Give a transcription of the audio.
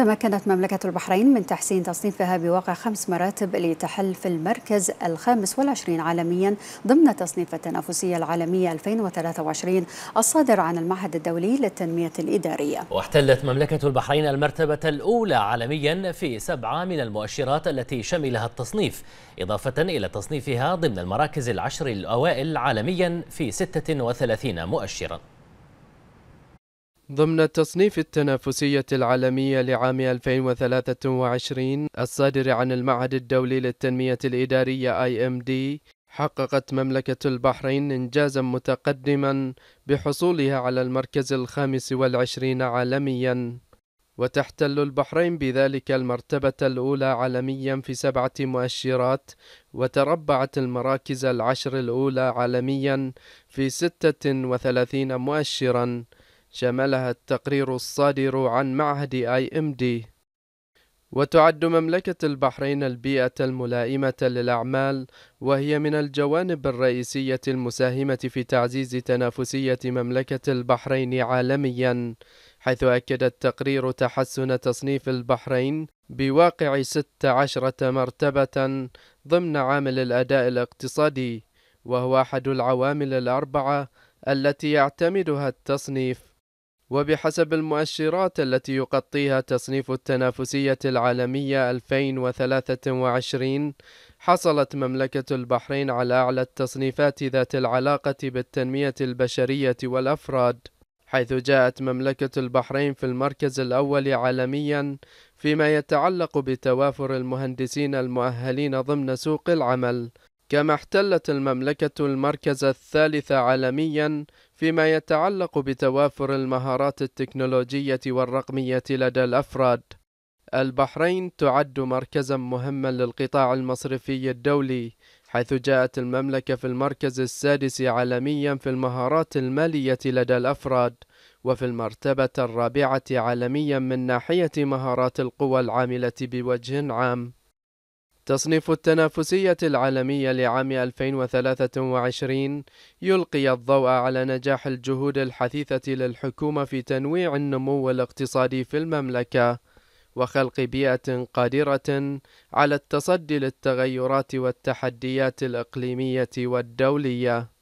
تمكنت مملكة البحرين من تحسين تصنيفها بواقع خمس مراتب لتحل في المركز الخامس والعشرين عالميا ضمن تصنيف التنافسية العالمية 2023 الصادر عن المعهد الدولي للتنمية الإدارية واحتلت مملكة البحرين المرتبة الأولى عالميا في سبعة من المؤشرات التي شملها التصنيف إضافة إلى تصنيفها ضمن المراكز العشر الأوائل عالميا في 36 مؤشراً ضمن التصنيف التنافسية العالمية لعام 2023 الصادر عن المعهد الدولي للتنمية الإدارية IMD حققت مملكة البحرين إنجازا متقدما بحصولها على المركز الخامس والعشرين عالميا وتحتل البحرين بذلك المرتبة الأولى عالميا في سبعة مؤشرات وتربعت المراكز العشر الأولى عالميا في ستة وثلاثين مؤشرا شملها التقرير الصادر عن معهد آي إم دي وتعد مملكة البحرين البيئة الملائمة للأعمال وهي من الجوانب الرئيسية المساهمة في تعزيز تنافسية مملكة البحرين عالمياً حيث أكد التقرير تحسن تصنيف البحرين بواقع 16 مرتبة ضمن عامل الأداء الاقتصادي وهو أحد العوامل الأربعة التي يعتمدها التصنيف وبحسب المؤشرات التي يغطيها تصنيف التنافسية العالمية 2023 حصلت مملكة البحرين على أعلى التصنيفات ذات العلاقة بالتنمية البشرية والأفراد حيث جاءت مملكة البحرين في المركز الأول عالميا فيما يتعلق بتوافر المهندسين المؤهلين ضمن سوق العمل كما احتلت المملكة المركز الثالث عالميا فيما يتعلق بتوافر المهارات التكنولوجية والرقمية لدى الأفراد البحرين تعد مركزا مهما للقطاع المصرفي الدولي حيث جاءت المملكة في المركز السادس عالميا في المهارات المالية لدى الأفراد وفي المرتبة الرابعة عالميا من ناحية مهارات القوى العاملة بوجه عام تصنيف التنافسية العالمية لعام 2023 يلقي الضوء على نجاح الجهود الحثيثة للحكومة في تنويع النمو الاقتصادي في المملكة وخلق بيئة قادرة على التصدي للتغيرات والتحديات الإقليمية والدولية